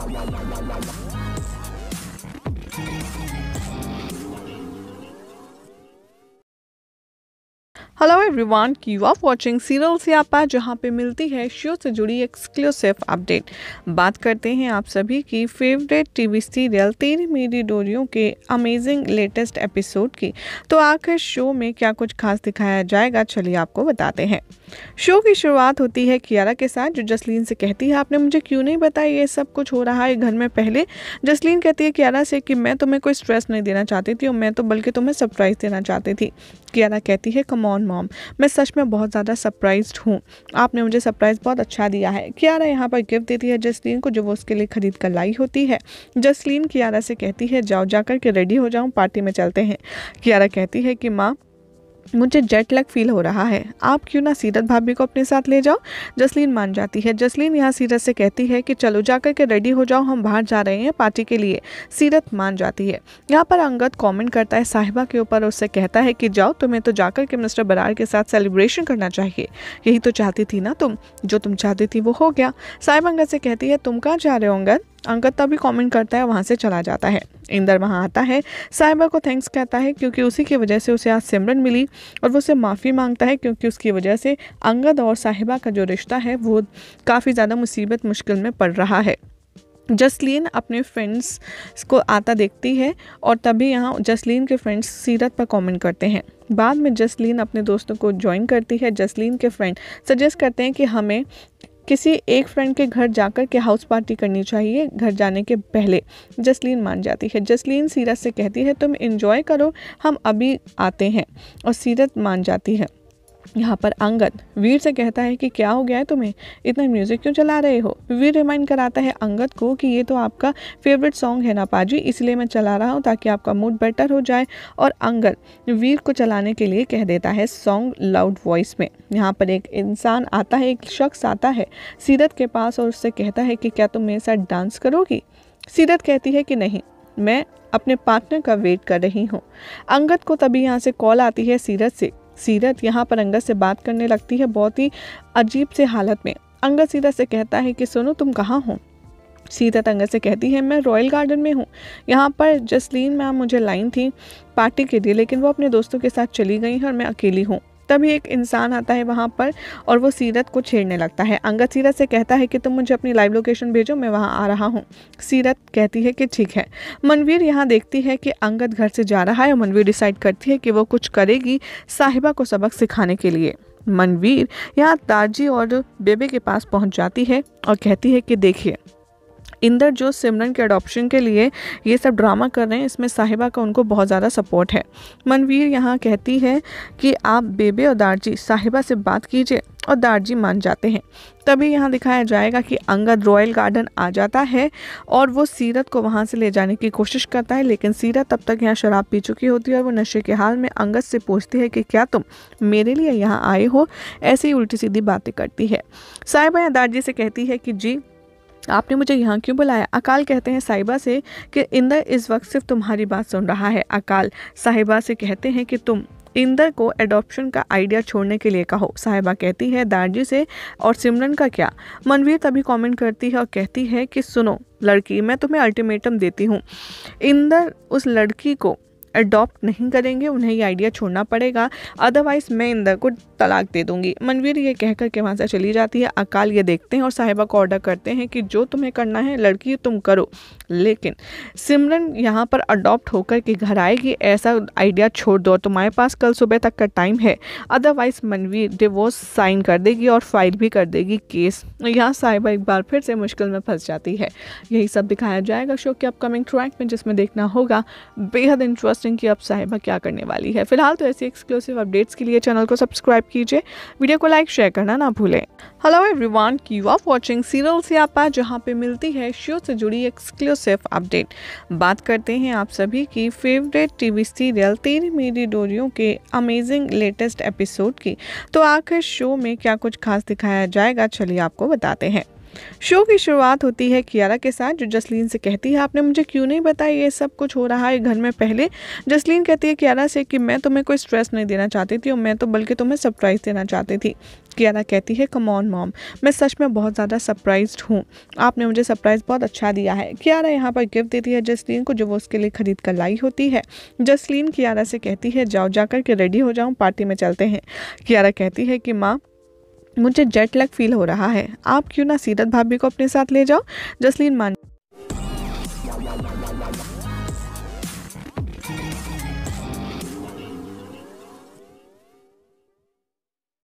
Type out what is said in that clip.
hello everyone you are watching serial आप जहाँ पे मिलती है शो से जुड़ी एक्सक्लूसिव अपडेट बात करते हैं आप सभी की फेवरेट टीवी सीरियल तेरी मेरी डोरियों के अमेजिंग लेटेस्ट एपिसोड की तो आखिर शो में क्या कुछ खास दिखाया जाएगा चलिए आपको बताते हैं शो की शुरुआत होती है कियारा के साथ जो जसलीन से कहती है आपने मुझे क्यों नहीं बताया ये सब कुछ हो रहा है घर में पहले जसलीन कहती है कियारा से कि मैं तुम्हें कोई स्ट्रेस नहीं देना चाहती थी और मैं तो बल्कि तुम्हें सरप्राइज़ देना चाहती थी कियारा कहती है कमॉन मॉम मैं सच में बहुत ज़्यादा सरप्राइज हूँ आपने मुझे सरप्राइज़ बहुत अच्छा दिया है कियारा यहाँ पर गिफ्ट देती है जसलीन को जो वो उसके लिए खरीद कर लाई होती है जसलीन कियारा से कहती है जाओ जाकर के रेडी हो जाऊँ पार्टी में चलते हैं कियारा कहती है कि माँ मुझे जेट लग फील हो रहा है आप क्यों ना सीरत भाभी को अपने साथ ले जाओ जसलीन मान जाती है जसलीन यहाँ सीरत से कहती है कि चलो जाकर के रेडी हो जाओ हम बाहर जा रहे हैं पार्टी के लिए सीरत मान जाती है यहाँ पर अंगद कमेंट करता है साहिबा के ऊपर उससे कहता है कि जाओ तुम्हें तो जाकर के मिस्टर बरार के साथ सेलिब्रेशन करना चाहिए यही तो चाहती थी ना तुम जो तुम चाहती थी वो हो गया साहिब अंगद से कहती है तुम कहाँ जा रहे हो अंगद अंगद तभी कमेंट करता है वहाँ से चला जाता है इंदर वहाँ आता है साहिबा को थैंक्स कहता है क्योंकि उसी की वजह से उसे आज सिमरन मिली और वो उसे माफ़ी मांगता है क्योंकि उसकी वजह से अंगद और साहिबा का जो रिश्ता है वो काफ़ी ज़्यादा मुसीबत मुश्किल में पड़ रहा है जसलीन अपने फ्रेंड्स को आता देखती है और तभी यहाँ जसलीन के फ्रेंड्स सीरत पर कमेंट करते हैं बाद में जसलीन अपने दोस्तों को ज्वाइन करती है जसलीन के फ्रेंड सजेस्ट करते हैं कि हमें किसी एक फ्रेंड के घर जाकर के हाउस पार्टी करनी चाहिए घर जाने के पहले जसलीन मान जाती है जसलीन सीरत से कहती है तुम इन्जॉय करो हम अभी आते हैं और सीरत मान जाती है यहाँ पर अंगद वीर से कहता है कि क्या हो गया है तुम्हें इतना म्यूज़िक क्यों चला रहे हो वीर रिमाइंड कराता है अंगद को कि ये तो आपका फेवरेट सॉन्ग है ना पाजी इसलिए मैं चला रहा हूँ ताकि आपका मूड बेटर हो जाए और अंगद वीर को चलाने के लिए कह देता है सॉन्ग लाउड वॉइस में यहाँ पर एक इंसान आता है एक शख्स आता है सीरत के पास और उससे कहता है कि क्या तुम मेरे साथ डांस करोगी सीरत कहती है कि नहीं मैं अपने पार्टनर का वेट कर रही हूँ अंगद को तभी यहाँ से कॉल आती है सीरत से सीरत यहाँ पर अंगद से बात करने लगती है बहुत ही अजीब से हालत में अंगद सीरत से कहता है कि सुनो तुम कहाँ हो सीरत अंगद से कहती है मैं रॉयल गार्डन में हूँ यहाँ पर जसलीन मैम मुझे लाइन थी पार्टी के लिए लेकिन वो अपने दोस्तों के साथ चली गई हैं और मैं अकेली हूँ तभी एक इंसान आता है वहाँ पर और वो सीरत को छेड़ने लगता है अंगद सीरत से कहता है कि तुम मुझे अपनी लाइव लोकेशन भेजो मैं वहाँ आ रहा हूँ सीरत कहती है कि ठीक है मनवीर यहाँ देखती है कि अंगद घर से जा रहा है और मनवीर डिसाइड करती है कि वो कुछ करेगी साहिबा को सबक सिखाने के लिए मनवीर यहाँ ताजी और बेबे के पास पहुँच जाती है और कहती है कि देखिए इंदर जो सिमरन के अडोप्शन के लिए ये सब ड्रामा कर रहे हैं इसमें साहिबा का उनको बहुत ज़्यादा सपोर्ट है मनवीर यहाँ कहती है कि आप बेबे और दारजी साहिबा से बात कीजिए और दारजी मान जाते हैं तभी यहाँ दिखाया जाएगा कि अंगद रॉयल गार्डन आ जाता है और वो सीरत को वहाँ से ले जाने की कोशिश करता है लेकिन सीरत तब तक यहाँ शराब पी चुकी होती है और वो नशे के हाल में अंगद से पूछती है कि क्या तुम मेरे लिए यहाँ आए हो ऐसी उल्टी सीधी बातें करती है साहिबा या दारजी से कहती है कि जी आपने मुझे यहाँ क्यों बुलाया अकाल कहते हैं साहिबा से कि इंदर इस वक्त सिर्फ तुम्हारी बात सुन रहा है अकाल साहिबा से कहते हैं कि तुम इंदर को एडॉप्शन का आइडिया छोड़ने के लिए कहो साहिबा कहती है दारजी से और सिमरन का क्या मनवीर तभी कमेंट करती है और कहती है कि सुनो लड़की मैं तुम्हें अल्टीमेटम देती हूँ इंदर उस लड़की को अडॉप्ट नहीं करेंगे उन्हें ये आइडिया छोड़ना पड़ेगा अदरवाइज मैं इंदर को तलाक दे दूंगी मनवीर ये कहकर के वहाँ से चली जाती है अकाल ये देखते हैं और साहिबा को ऑर्डर करते हैं कि जो तुम्हें करना है लड़की तुम करो लेकिन सिमरन यहाँ पर अडॉप्ट होकर के घर आएगी ऐसा आइडिया छोड़ दो तुम्हारे पास कल सुबह तक का टाइम है अदरवाइज मनवीर डिवोर्स साइन कर देगी और फाइल भी कर देगी केस यहाँ साहिबा एक बार फिर से मुश्किल में फंस जाती है यही सब दिखाया जाएगा शो के अपकमिंग ट्रैक में जिसमें देखना होगा बेहद इंटरेस्ट कास्टिंग की अब साहिबा क्या करने वाली है फिलहाल तो ऐसी एक्सक्लूसिव अपडेट्स के लिए चैनल को सब्सक्राइब कीजिए वीडियो को लाइक शेयर करना ना भूलें hello everyone you are watching serial से आप जहाँ पे मिलती है शो से जुड़ी एक्सक्लूसिव अपडेट बात करते हैं आप सभी की फेवरेट टीवी सीरियल तेरी मेरी डोरियों के अमेजिंग लेटेस्ट एपिसोड की तो आखिर शो में क्या कुछ खास दिखाया जाएगा चलिए आपको बताते हैं शो की शुरुआत होती है कियारा के साथ जो जसलीन से कहती है आपने मुझे क्यों नहीं बताया ये सब कुछ हो रहा है घर में पहले जसलीन कहती है कियारा से कि मैं तुम्हें कोई स्ट्रेस नहीं देना चाहती थी और मैं तो बल्कि तुम्हें सरप्राइज़ देना चाहती थी कियारा कहती है कमॉन मॉम मैं सच में बहुत ज़्यादा सरप्राइज हूँ आपने मुझे सरप्राइज़ बहुत अच्छा दिया है कियारा यहाँ पर गिफ्ट देती है जसलीन को जो वो उसके लिए खरीद कर लाई होती है जसलीन कियारा से कहती है जाओ जाकर के रेडी हो जाऊँ पार्टी में चलते हैं कियारा कहती है कि माँ मुझे जेट लैग फील हो रहा है आप क्यों ना सीरत भाभी को अपने साथ ले जाओ जसलीन मान